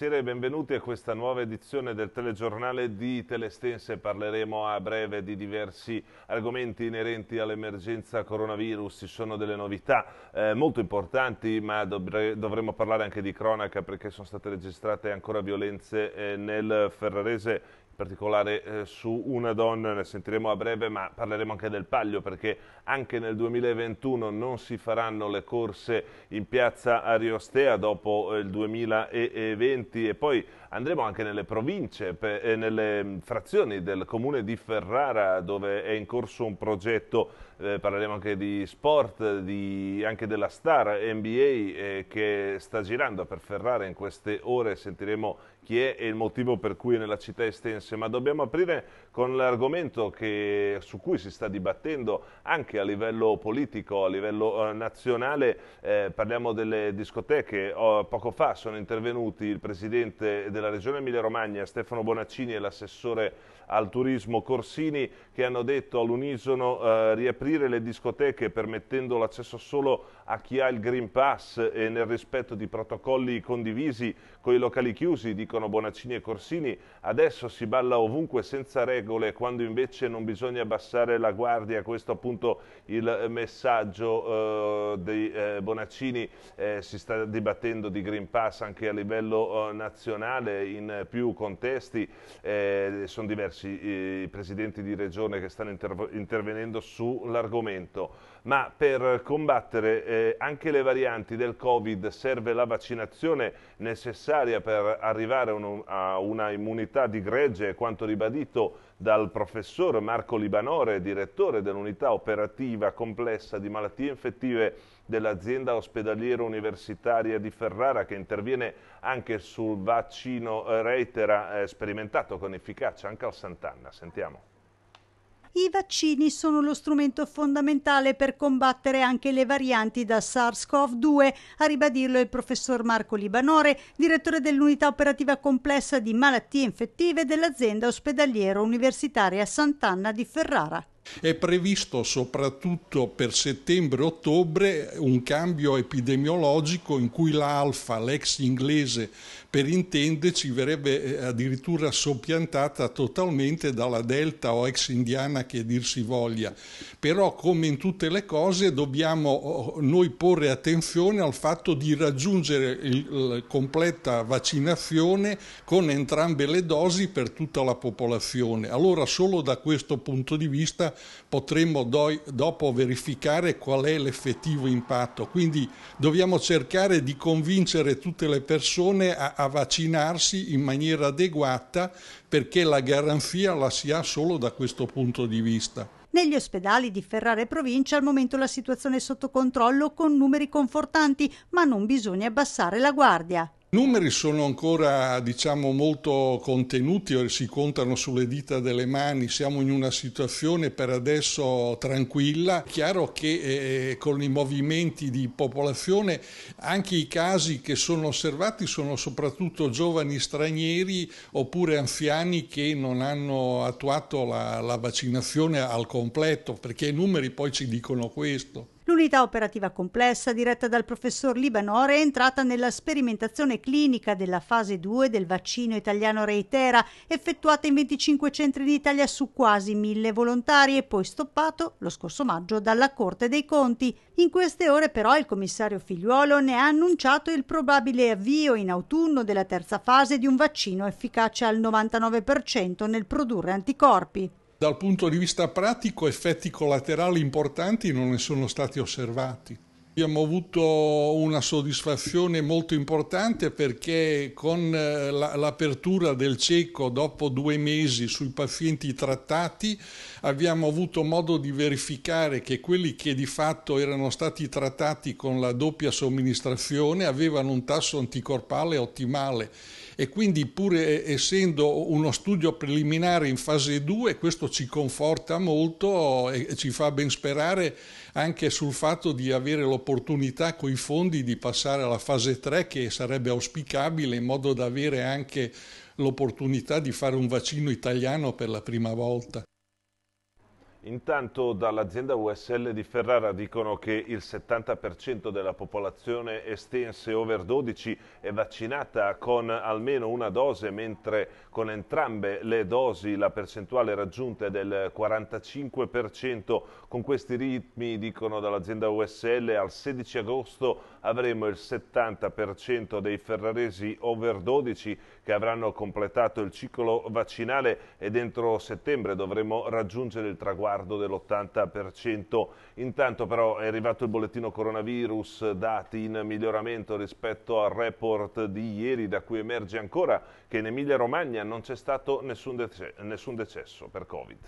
Buonasera e benvenuti a questa nuova edizione del telegiornale di Telestense. Parleremo a breve di diversi argomenti inerenti all'emergenza coronavirus. Ci sono delle novità eh, molto importanti, ma dovre dovremo parlare anche di cronaca perché sono state registrate ancora violenze eh, nel Ferrarese particolare eh, su una donna, ne sentiremo a breve, ma parleremo anche del Paglio perché anche nel 2021 non si faranno le corse in piazza Ariostea dopo eh, il 2020 e poi andremo anche nelle province, e eh, nelle mm, frazioni del comune di Ferrara dove è in corso un progetto, eh, parleremo anche di sport, di, anche della star NBA eh, che sta girando per Ferrara in queste ore, sentiremo chi è e il motivo per cui è nella città estense, ma dobbiamo aprire con l'argomento su cui si sta dibattendo anche a livello politico, a livello eh, nazionale, eh, parliamo delle discoteche, oh, poco fa sono intervenuti il presidente del della Regione Emilia-Romagna, Stefano Bonaccini e l'assessore al turismo Corsini, che hanno detto all'unisono eh, riaprire le discoteche permettendo l'accesso solo a chi ha il Green Pass e nel rispetto di protocolli condivisi con i locali chiusi, dicono Bonaccini e Corsini, adesso si balla ovunque senza regole quando invece non bisogna abbassare la guardia, questo appunto il messaggio eh, di eh, Bonaccini, eh, si sta dibattendo di Green Pass anche a livello eh, nazionale in più contesti, eh, sono diversi i presidenti di regione che stanno intervenendo sull'argomento ma per combattere eh, anche le varianti del Covid serve la vaccinazione necessaria per arrivare uno, a una immunità di gregge, quanto ribadito dal professor Marco Libanore, direttore dell'unità operativa complessa di malattie infettive dell'azienda ospedaliera universitaria di Ferrara che interviene anche sul vaccino eh, Reitera eh, sperimentato con efficacia anche al Sant'Anna. Sentiamo i vaccini sono lo strumento fondamentale per combattere anche le varianti da SARS-CoV-2, a ribadirlo il professor Marco Libanore, direttore dell'unità operativa complessa di malattie infettive dell'azienda ospedaliera universitaria Sant'Anna di Ferrara. È previsto soprattutto per settembre-ottobre un cambio epidemiologico in cui l'alfa, l'ex inglese per intenderci, verrebbe eh, addirittura soppiantata totalmente dalla delta o ex indiana che dir si voglia. Però come in tutte le cose dobbiamo oh, noi porre attenzione al fatto di raggiungere la completa vaccinazione con entrambe le dosi per tutta la popolazione. Allora solo da questo punto di vista potremmo do- dopo verificare qual è l'effettivo impatto. Quindi dobbiamo cercare di convincere tutte le persone a, a vaccinarsi in maniera adeguata perché la garanzia la si ha solo da questo punto di vista. Negli ospedali di Ferrara e provincia al momento la situazione è sotto controllo con numeri confortanti, ma non bisogna abbassare la guardia. I numeri sono ancora diciamo, molto contenuti, si contano sulle dita delle mani, siamo in una situazione per adesso tranquilla. Chiaro che eh, con i movimenti di popolazione anche i casi che sono osservati sono soprattutto giovani stranieri oppure anziani che non hanno attuato la, la vaccinazione al completo, perché i numeri poi ci dicono questo. L'unità operativa complessa diretta dal professor Libanore è entrata nella sperimentazione clinica della fase 2 del vaccino italiano Reitera, effettuata in 25 centri d'Italia su quasi mille volontari e poi stoppato lo scorso maggio dalla Corte dei Conti. In queste ore però il commissario Figliuolo ne ha annunciato il probabile avvio in autunno della terza fase di un vaccino efficace al 99% nel produrre anticorpi. Dal punto di vista pratico effetti collaterali importanti non ne sono stati osservati. Abbiamo avuto una soddisfazione molto importante perché con eh, l'apertura del CECO dopo due mesi sui pazienti trattati abbiamo avuto modo di verificare che quelli che di fatto erano stati trattati con la doppia somministrazione avevano un tasso anticorpale ottimale e quindi pur eh, essendo uno studio preliminare in fase 2 questo ci conforta molto e ci fa ben sperare anche sul fatto di avere l'opportunità con i fondi di passare alla fase 3 che sarebbe auspicabile in modo da avere anche l'opportunità di fare un vaccino italiano per la prima volta. Intanto dall'azienda USL di Ferrara dicono che il 70% della popolazione estense over 12 è vaccinata con almeno una dose, mentre con entrambe le dosi la percentuale raggiunta è del 45%. Con questi ritmi, dicono dall'azienda USL, al 16 agosto avremo il 70% dei ferraresi over 12 che avranno completato il ciclo vaccinale e entro settembre dovremo raggiungere il traguardo dell'80%. Intanto però è arrivato il bollettino coronavirus, dati in miglioramento rispetto al report di ieri da cui emerge ancora che in Emilia Romagna non c'è stato nessun, decesso per Covid.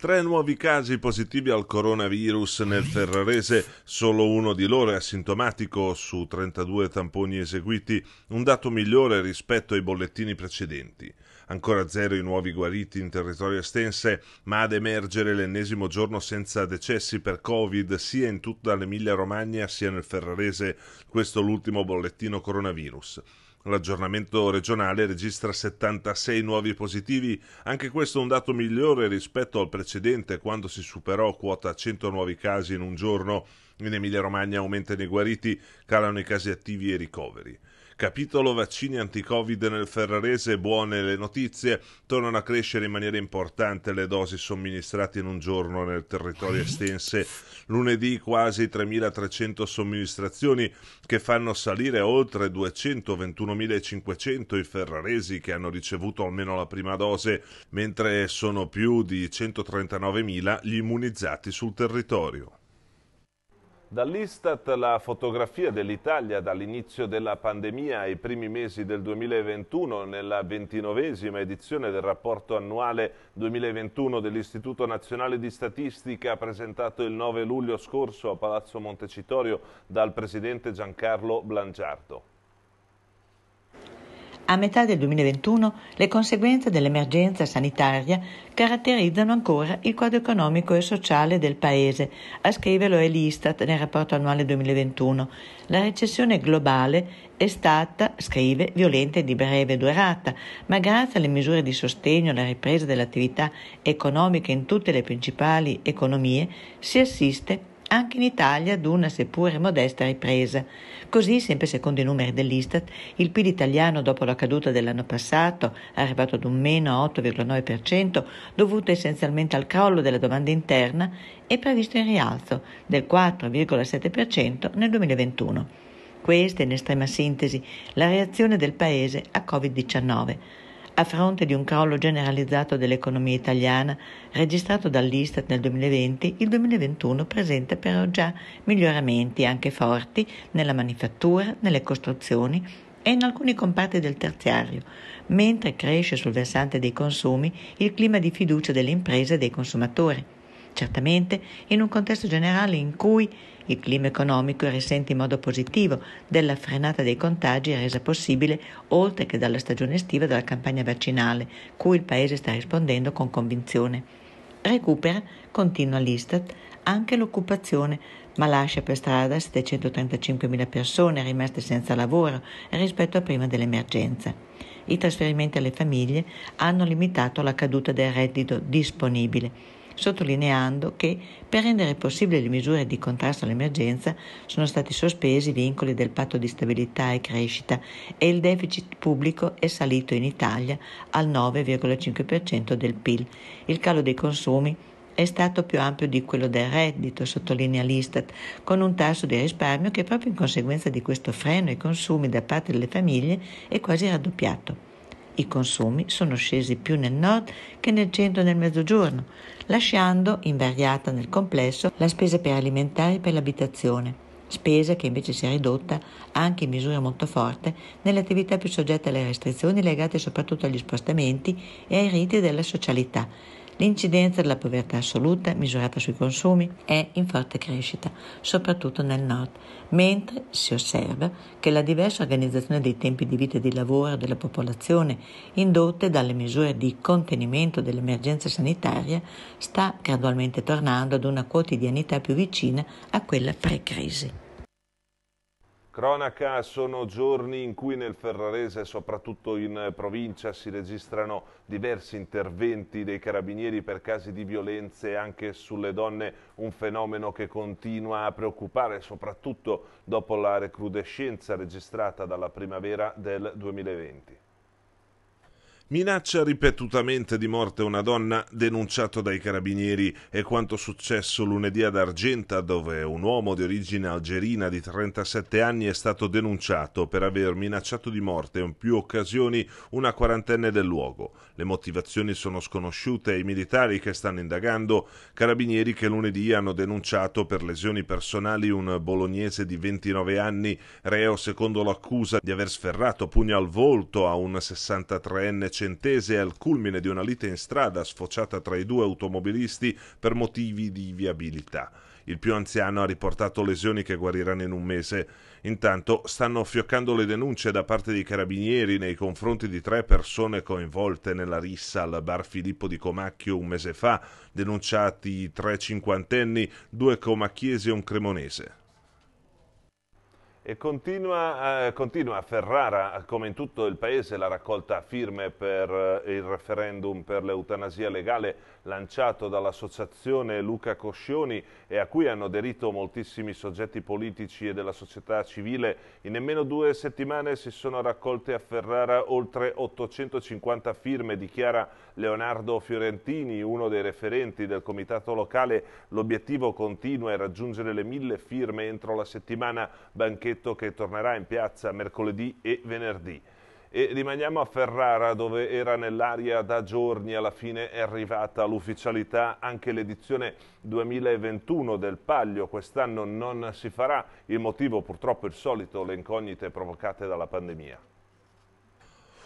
Tre nuovi casi positivi al coronavirus nel Ferrarese, solo uno di loro è asintomatico su 32 tamponi eseguiti, un dato migliore rispetto ai bollettini precedenti. Ancora zero i nuovi guariti in territorio estense, ma ad emergere l'ennesimo giorno senza decessi per Covid sia in tutta l'Emilia Romagna sia nel Ferrarese, questo l'ultimo bollettino coronavirus. L'aggiornamento regionale registra 76 nuovi positivi, anche questo un dato migliore rispetto al precedente quando si superò quota 100 nuovi casi in un giorno. In Emilia-Romagna aumentano i guariti, calano i casi attivi e i ricoveri. Capitolo vaccini anti-Covid nel Ferrarese, buone le notizie, tornano a crescere in maniera importante le dosi somministrate in un giorno nel territorio estense. Lunedì quasi 3.300 somministrazioni che fanno salire oltre 221.500 i ferraresi che hanno ricevuto almeno la prima dose, mentre sono più di 139.000 gli immunizzati sul territorio. Dall'Istat la fotografia dell'Italia dall'inizio della pandemia ai primi mesi del 2021 nella ventinovesima edizione del rapporto annuale 2021 dell'Istituto Nazionale di Statistica presentato il 9 luglio scorso a Palazzo Montecitorio dal presidente Giancarlo Blangiardo a metà del 2021 le conseguenze dell'emergenza sanitaria caratterizzano ancora il quadro economico e sociale del Paese, a scriverlo è l'Istat nel rapporto annuale 2021. La recessione globale è stata, scrive, violenta e di breve durata, ma grazie alle misure di sostegno alla ripresa dell'attività economica in tutte le principali economie si assiste anche in Italia ad una seppur modesta ripresa. Così, sempre secondo i numeri dell'Istat, il PIL italiano dopo la caduta dell'anno passato arrivato ad un meno 8,9% dovuto essenzialmente al crollo della domanda interna è previsto in rialzo del 4,7% nel 2021. Questa è in estrema sintesi la reazione del Paese a Covid-19 a fronte di un crollo generalizzato dell'economia italiana registrato dall'Istat nel 2020, il 2021 presenta però già miglioramenti anche forti nella manifattura, nelle costruzioni e in alcuni comparti del terziario, mentre cresce sul versante dei consumi il clima di fiducia delle imprese e dei consumatori certamente in un contesto generale in cui il clima economico risente in modo positivo della frenata dei contagi resa possibile oltre che dalla stagione estiva dalla campagna vaccinale, cui il Paese sta rispondendo con convinzione. Recupera, continua l'Istat, anche l'occupazione, ma lascia per strada 735.000 persone rimaste senza lavoro rispetto a prima dell'emergenza. I trasferimenti alle famiglie hanno limitato la caduta del reddito disponibile sottolineando che per rendere possibili le misure di contrasto all'emergenza sono stati sospesi i vincoli del patto di stabilità e crescita e il deficit pubblico è salito in Italia al 9,5% del PIL. Il calo dei consumi è stato più ampio di quello del reddito, sottolinea l'Istat, con un tasso di risparmio che proprio in conseguenza di questo freno ai consumi da parte delle famiglie è quasi raddoppiato. I consumi sono scesi più nel nord che nel centro e nel mezzogiorno, lasciando invariata nel complesso la spesa per alimentare e per l'abitazione spesa che invece si è ridotta anche in misura molto forte nelle attività più soggette alle restrizioni legate soprattutto agli spostamenti e ai riti della socialità, L'incidenza della povertà assoluta, misurata sui consumi, è in forte crescita, soprattutto nel nord, mentre si osserva che la diversa organizzazione dei tempi di vita e di lavoro della popolazione, indotte dalle misure di contenimento dell'emergenza sanitaria, sta gradualmente tornando ad una quotidianità più vicina a quella pre-crisi. Cronaca sono giorni in cui nel Ferrarese, soprattutto in provincia, si registrano diversi interventi dei carabinieri per casi di violenze anche sulle donne, un fenomeno che continua a preoccupare, soprattutto dopo la recrudescenza registrata dalla primavera del 2020. Minaccia ripetutamente di morte una donna denunciato dai carabinieri è quanto successo lunedì ad Argenta dove un uomo di origine algerina di 37 anni è stato denunciato per aver minacciato di morte in più occasioni una quarantenne del luogo. Le motivazioni sono sconosciute ai militari che stanno indagando, carabinieri che lunedì hanno denunciato per lesioni personali un bolognese di 29 anni, reo secondo l'accusa di aver sferrato pugno al volto a un 63enne trecentese al culmine di una lite in strada sfociata tra i due automobilisti per motivi di viabilità. Il più anziano ha riportato lesioni che guariranno in un mese. Intanto stanno fioccando le denunce da parte dei carabinieri nei confronti di tre persone coinvolte nella rissa al bar Filippo di Comacchio un mese fa, denunciati tre cinquantenni, due comacchiesi e un cremonese. E continua, eh, continua, a Ferrara, come in tutto il paese, la raccolta firme per eh, il referendum per l'eutanasia legale lanciato dall'associazione Luca Coscioni e a cui hanno aderito moltissimi soggetti politici e della società civile. In nemmeno due settimane si sono raccolte a Ferrara oltre 850 firme, dichiara Leonardo Fiorentini, uno dei referenti del comitato locale. L'obiettivo continua è raggiungere le mille firme entro la settimana banchetta pacchetto che tornerà in piazza mercoledì e venerdì. E rimaniamo a Ferrara dove era nell'aria da giorni, alla fine è arrivata l'ufficialità anche l'edizione 2021 del Paglio, quest'anno non si farà, il motivo purtroppo il solito, le incognite provocate dalla pandemia.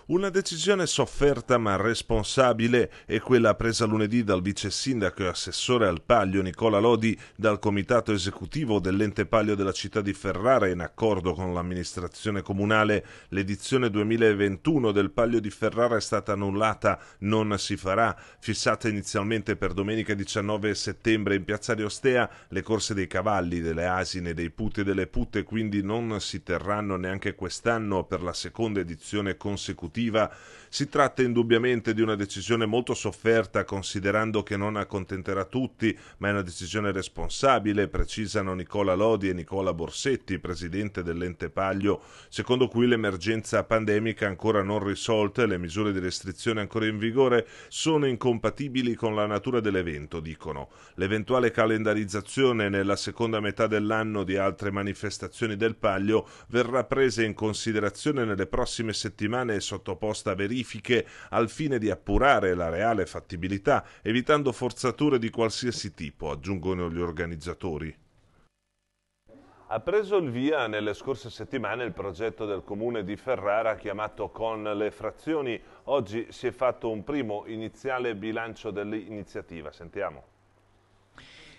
Una decisione sofferta ma responsabile è quella presa lunedì dal vice sindaco e assessore al Paglio Nicola Lodi dal comitato esecutivo dell'ente Paglio della città di Ferrara in accordo con l'amministrazione comunale. L'edizione 2021 del Paglio di Ferrara è stata annullata, non si farà. Fissata inizialmente per domenica 19 settembre in piazza di Ostea, le corse dei cavalli, delle asine, dei putti e delle putte quindi non si terranno neanche quest'anno per la seconda edizione consecutiva esecutiva. Si tratta indubbiamente di una decisione molto sofferta considerando che non accontenterà tutti, ma è una decisione responsabile, precisano Nicola Lodi e Nicola Borsetti, presidente dell'ente Paglio, secondo cui l'emergenza pandemica ancora non risolta e le misure di restrizione ancora in vigore sono incompatibili con la natura dell'evento, dicono. L'eventuale calendarizzazione nella seconda metà dell'anno di altre manifestazioni del Paglio verrà presa in considerazione nelle prossime settimane e sotto sottoposta a verifiche al fine di appurare la reale fattibilità, evitando forzature di qualsiasi tipo, aggiungono gli organizzatori. Ha preso il via nelle scorse settimane il progetto del comune di Ferrara chiamato Con le frazioni. Oggi si è fatto un primo iniziale bilancio dell'iniziativa. Sentiamo.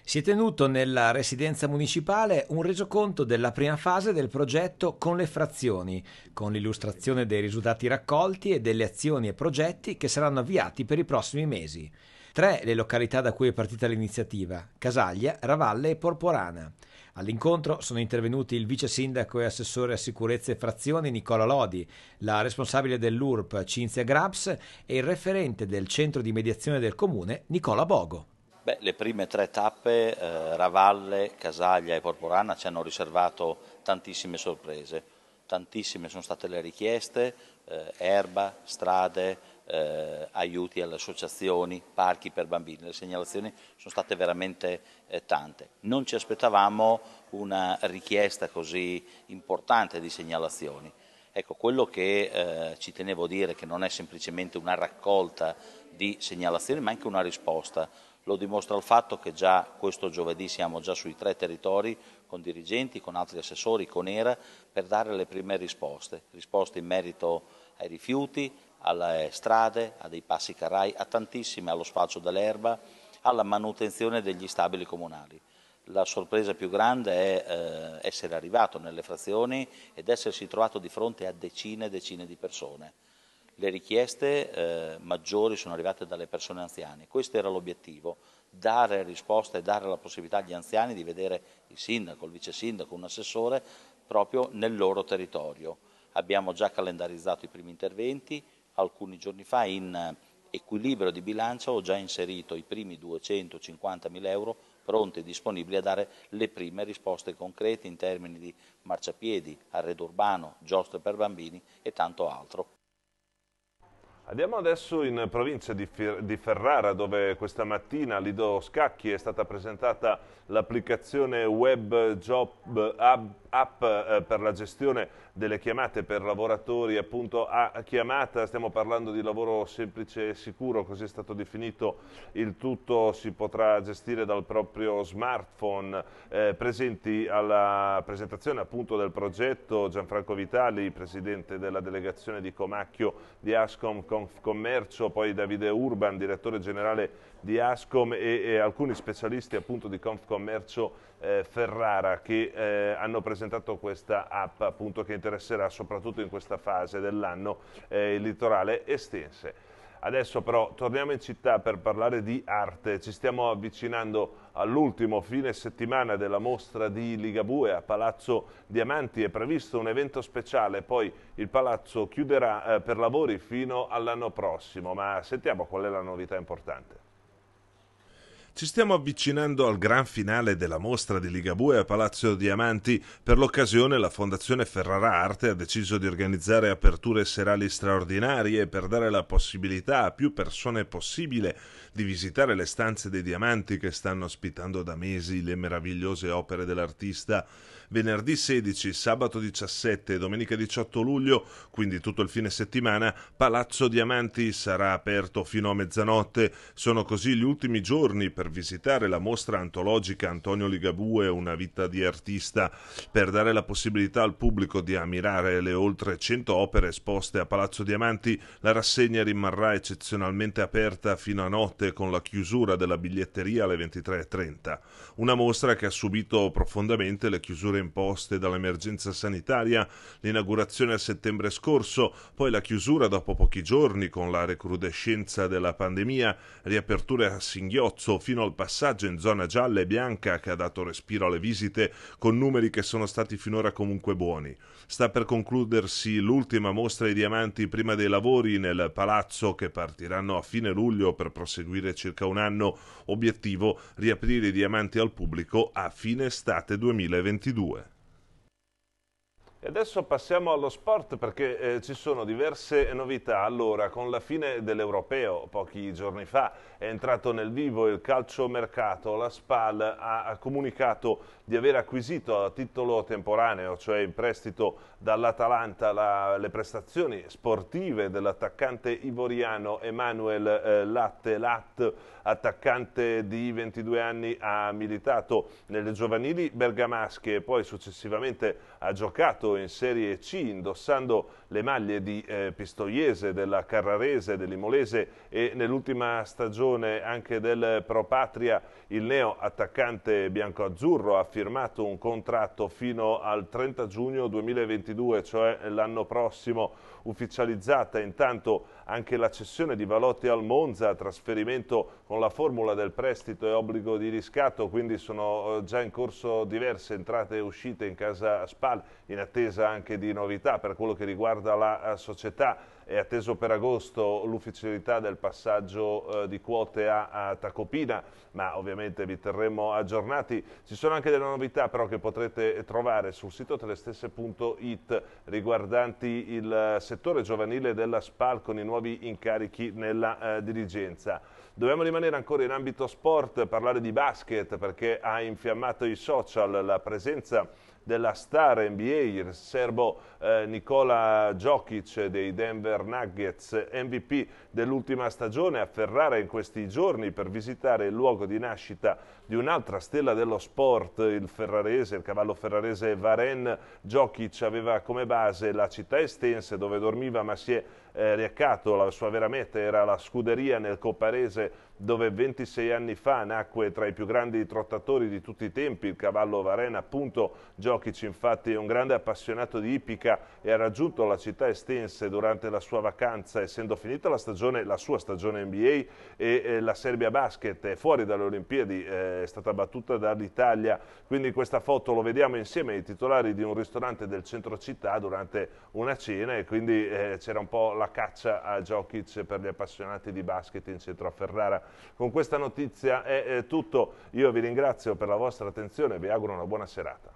Si è tenuto nella residenza municipale un resoconto della prima fase del progetto con le frazioni, con l'illustrazione dei risultati raccolti e delle azioni e progetti che saranno avviati per i prossimi mesi. Tre le località da cui è partita l'iniziativa, Casaglia, Ravalle e Porporana. All'incontro sono intervenuti il vice sindaco e assessore a sicurezza e frazioni Nicola Lodi, la responsabile dell'URP Cinzia Grabs e il referente del centro di mediazione del comune Nicola Bogo. Beh, le prime tre tappe, eh, Ravalle, Casaglia e Porporana, ci hanno riservato tantissime sorprese. Tantissime sono state le richieste, eh, erba, strade, eh, aiuti alle associazioni, parchi per bambini. Le segnalazioni sono state veramente eh, tante. Non ci aspettavamo una richiesta così importante di segnalazioni. Ecco, quello che eh, ci tenevo a dire che non è semplicemente una raccolta di segnalazioni, ma anche una risposta lo dimostra il fatto che già questo giovedì siamo già sui tre territori con dirigenti, con altri assessori, con ERA per dare le prime risposte, risposte in merito ai rifiuti, alle strade, a dei passi carrai, a tantissime, allo spaccio dell'erba, alla manutenzione degli stabili comunali. La sorpresa più grande è eh, essere arrivato nelle frazioni ed essersi trovato di fronte a decine e decine di persone le richieste eh, maggiori sono arrivate dalle persone anziane. Questo era l'obiettivo, dare risposta e dare la possibilità agli anziani di vedere il sindaco, il vice sindaco, un assessore proprio nel loro territorio. Abbiamo già calendarizzato i primi interventi, alcuni giorni fa in equilibrio di bilancio ho già inserito i primi 250 mila euro pronti e disponibili a dare le prime risposte concrete in termini di marciapiedi, arredo urbano, giostre per bambini e tanto altro. Andiamo adesso in provincia di, Ferrara dove questa mattina a Lido Scacchi è stata presentata l'applicazione Web Job App eh, per la gestione delle chiamate per lavoratori appunto a chiamata, stiamo parlando di lavoro semplice e sicuro, così è stato definito il tutto, si potrà gestire dal proprio smartphone. Eh, presenti alla presentazione appunto del progetto Gianfranco Vitali, presidente della delegazione di Comacchio di Ascom Confcommercio, poi Davide Urban, direttore generale di Ascom e, e alcuni specialisti appunto di Confcommercio eh, Ferrara che eh, hanno presentato questa app appunto che interesserà soprattutto in questa fase dell'anno eh, il litorale estense. Adesso però torniamo in città per parlare di arte. Ci stiamo avvicinando all'ultimo fine settimana della mostra di Ligabue a Palazzo Diamanti. È previsto un evento speciale, poi il palazzo chiuderà eh, per lavori fino all'anno prossimo. Ma sentiamo qual è la novità importante. Ci stiamo avvicinando al gran finale della mostra di Ligabue a Palazzo Diamanti. Per l'occasione la Fondazione Ferrara Arte ha deciso di organizzare aperture serali straordinarie per dare la possibilità a più persone possibile di visitare le stanze dei diamanti che stanno ospitando da mesi le meravigliose opere dell'artista. Venerdì 16, sabato 17 e domenica 18 luglio, quindi tutto il fine settimana, Palazzo Diamanti sarà aperto fino a mezzanotte. Sono così gli ultimi giorni per per visitare la mostra antologica Antonio Ligabue Una vita di artista per dare la possibilità al pubblico di ammirare le oltre 100 opere esposte a Palazzo Diamanti, la rassegna rimarrà eccezionalmente aperta fino a notte con la chiusura della biglietteria alle 23.30. Una mostra che ha subito profondamente le chiusure imposte dall'emergenza sanitaria, l'inaugurazione a settembre scorso, poi la chiusura dopo pochi giorni con la recrudescenza della pandemia, riaperture a singhiozzo fino fino al passaggio in zona gialla e bianca che ha dato respiro alle visite con numeri che sono stati finora comunque buoni. Sta per concludersi l'ultima mostra ai diamanti prima dei lavori nel palazzo che partiranno a fine luglio per proseguire circa un anno, obiettivo riaprire i diamanti al pubblico a fine estate 2022. E adesso passiamo allo sport perché eh, ci sono diverse novità. Allora, con la fine dell'Europeo pochi giorni fa è entrato nel vivo il calciomercato. La SPAL ha, ha comunicato di aver acquisito a titolo temporaneo, cioè in prestito dall'Atalanta, la, le prestazioni sportive dell'attaccante ivoriano Emanuel eh, Latte Lat, attaccante di 22 anni, ha militato nelle giovanili bergamasche e poi successivamente ha giocato in Serie C indossando le maglie di eh, Pistoiese, della Carrarese, dell'Imolese e nell'ultima stagione anche del Pro Patria, il neo attaccante biancoazzurro ha firmato un contratto fino al 30 giugno 2022, cioè l'anno prossimo ufficializzata intanto anche la cessione di Valotti al Monza, trasferimento con la formula del prestito e obbligo di riscatto, quindi sono eh, già in corso diverse entrate e uscite in casa Spal, in attesa anche di novità per quello che riguarda la eh, società. È atteso per agosto l'ufficialità del passaggio eh, di quote a, a Tacopina, ma ovviamente vi terremo aggiornati. Ci sono anche delle novità però che potrete trovare sul sito telestesse.it riguardanti il settore eh, settore giovanile della SPAL con i nuovi incarichi nella eh, dirigenza. Dobbiamo rimanere ancora in ambito sport, parlare di basket perché ha infiammato i social la presenza della star NBA, il serbo eh, Nikola Jokic dei Denver Nuggets, MVP dell'ultima stagione, a Ferrara in questi giorni per visitare il luogo di nascita di un'altra stella dello sport, il ferrarese, il cavallo ferrarese Varenne. Jokic aveva come base la città estense dove dormiva ma si è eh, Riaccato, la sua vera meta era la scuderia nel Coparese dove 26 anni fa nacque tra i più grandi trottatori di tutti i tempi il cavallo Varena, appunto Giochic infatti è un grande appassionato di ipica e ha raggiunto la città estense durante la sua vacanza essendo finita la, stagione, la sua stagione NBA e eh, la Serbia Basket è fuori dalle Olimpiadi, eh, è stata battuta dall'Italia, quindi questa foto lo vediamo insieme ai titolari di un ristorante del centro città durante una cena e quindi eh, c'era un po' la la caccia a Jokic per gli appassionati di basket in centro a Ferrara. Con questa notizia è tutto, io vi ringrazio per la vostra attenzione e vi auguro una buona serata.